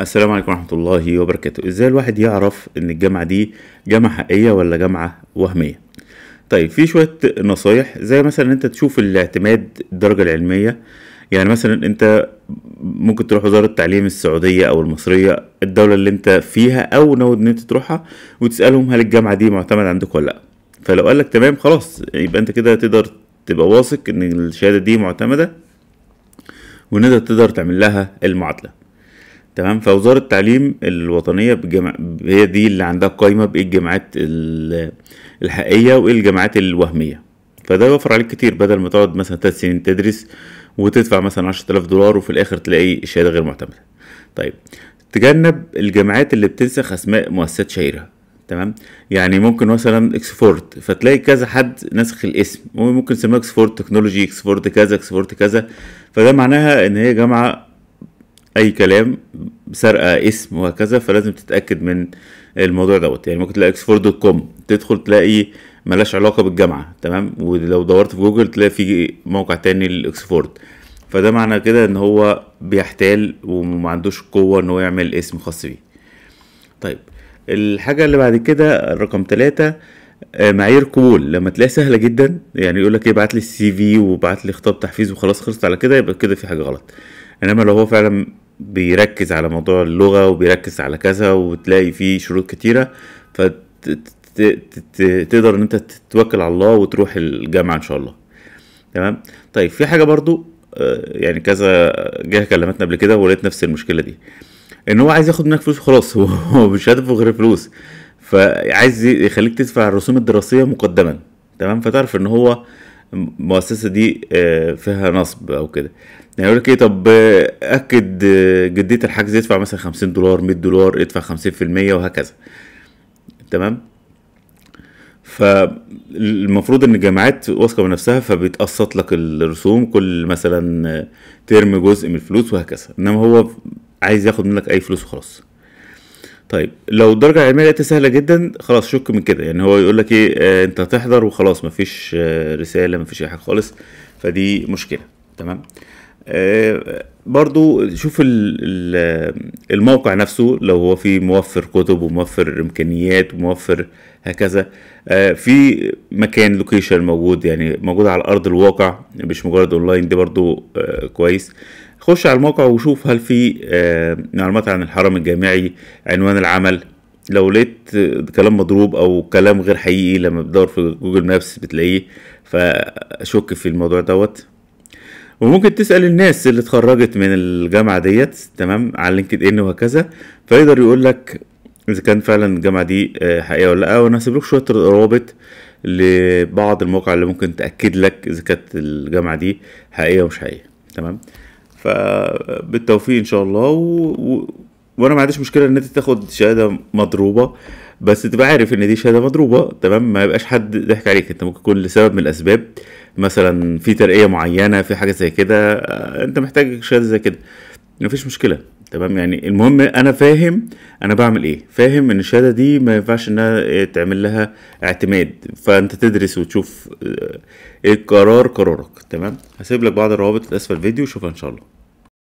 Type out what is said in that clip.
السلام عليكم ورحمة الله وبركاته ازاي الواحد يعرف ان الجامعة دي جامعة حقيقية ولا جامعة وهمية طيب في شوية نصايح زي مثلا انت تشوف الاعتماد الدرجة العلمية يعني مثلا انت ممكن تروح وزارة التعليم السعودية او المصرية الدولة اللي انت فيها او ناوي ان انت تروحها وتسألهم هل الجامعة دي معتمد عندك ولا لا فلو قالك تمام خلاص يبقى انت كده تقدر تبقى واثق ان الشهادة دي معتمدة وان انت تقدر تعمل لها المعادلة تمام فوزاره التعليم الوطنيه بجمع... هي دي اللي عندها قائمه بايه الجامعات الحقيقيه وايه الجامعات الوهميه فده يوفر عليك كتير بدل ما تقعد مثلا تلات سنين تدرس وتدفع مثلا عشرة آلاف دولار وفي الآخر تلاقي الشهادة غير معتمدة. طيب تجنب الجامعات اللي بتنسخ أسماء مؤسسات شهيرة تمام يعني ممكن مثلا اكسفورد فتلاقي كذا حد ناسخ الاسم وممكن يسموها اكسفورد تكنولوجي اكسفورد كذا اكسفورد كذا فده معناها ان هي جامعه اي كلام سرقه اسم وهكذا فلازم تتاكد من الموضوع دوت يعني ممكن تلاقي اكسفورد دوت كوم تدخل تلاقي ملاش علاقه بالجامعه تمام ولو دورت في جوجل تلاقي في موقع تاني لاكسفورد فده معنى كده ان هو بيحتال وما عندوش قوه ان هو يعمل اسم خاص بيه طيب الحاجه اللي بعد كده رقم ثلاثة آه، معايير قبول لما تلاقي سهله جدا يعني يقول لك ايه ابعت لي السي في وابعت لي خطاب تحفيز وخلاص خلصت على كده يبقى كده في حاجه غلط انما لو هو فعلا بيركز على موضوع اللغة وبيركز على كذا وتلاقي فيه شروط كتيرة فتقدر ان انت تتوكل على الله وتروح الجامعة ان شاء الله تمام طيب في حاجة برضو آه، يعني كذا جه كلمتنا قبل كده ولقيت نفس المشكلة دي ان هو عايز ياخد منك فلوس خلاص هو مش هدفه غير فلوس فعايز يخليك تدفع الرسوم الدراسية مقدما تمام فتعرف ان هو المؤسسه دي آه، فيها نصب او كده يعني يقول لك ايه طب آه، اكد آه، جديه الحجز ادفع مثلا 50 دولار 100 دولار ادفع 50% وهكذا تمام فالمفروض ان الجامعات واثقه من نفسها فبيتقسط لك الرسوم كل مثلا ترم جزء من الفلوس وهكذا انما هو عايز ياخد منك اي فلوس وخلاص طيب لو الدرجه العلميه لقيتها سهله جدا خلاص شك من كده يعني هو يقول لك ايه آه انت هتحضر وخلاص مفيش آه رساله مفيش اي حاجه خالص فدي مشكله تمام آه، برضو شوف الموقع نفسه لو هو فيه موفر كتب وموفر امكانيات وموفر هكذا آه، في مكان لوكيشن موجود يعني موجود على ارض الواقع مش مجرد اونلاين دي برضو آه، كويس خش على الموقع وشوف هل في معلومات عن الحرم الجامعي عنوان العمل لو لقيت كلام مضروب او كلام غير حقيقي لما بتدور في جوجل مابس بتلاقيه فشك في الموضوع دوت وممكن تسال الناس اللي اتخرجت من الجامعه ديت تمام على لينكد ان وهكذا فيقدر يقول لك اذا كان فعلا الجامعه دي آه، حقيقه ولا لا وانا هسيب لك شويه روابط لبعض المواقع اللي ممكن تاكد لك اذا كانت الجامعه دي حقيقيه ومش حقيقيه تمام فبالتوفيق ان شاء الله و... و... وانا ما عنديش مشكله ان انت تاخد شهاده مضروبه بس تبقى عارف ان دي شهاده مضروبه تمام ما يبقاش حد ضحك عليك انت ممكن يكون لسبب من الاسباب مثلا في ترقيه معينه في حاجه زي كده آه، انت محتاج شهاده زي كده مفيش مشكله تمام يعني المهم انا فاهم انا بعمل ايه فاهم ان الشهاده دي ما ينفعش انها تعمل لها اعتماد فانت تدرس وتشوف آه، ايه القرار قرارك تمام هسيب لك بعض الروابط اسفل الفيديو شوفها ان شاء الله